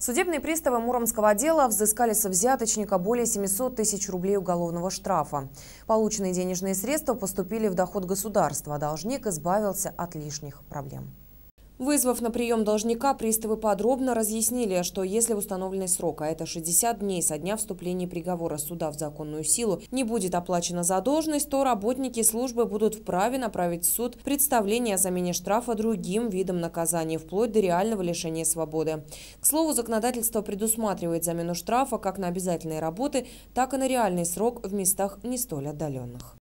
Судебные приставы Муромского отдела взыскали со взяточника более 700 тысяч рублей уголовного штрафа. Полученные денежные средства поступили в доход государства, а должник избавился от лишних проблем. Вызвав на прием должника, приставы подробно разъяснили, что если в установленный срок, а это 60 дней со дня вступления приговора суда в законную силу, не будет оплачена задолженность, то работники службы будут вправе направить в суд представление о замене штрафа другим видом наказания, вплоть до реального лишения свободы. К слову, законодательство предусматривает замену штрафа как на обязательные работы, так и на реальный срок в местах не столь отдаленных.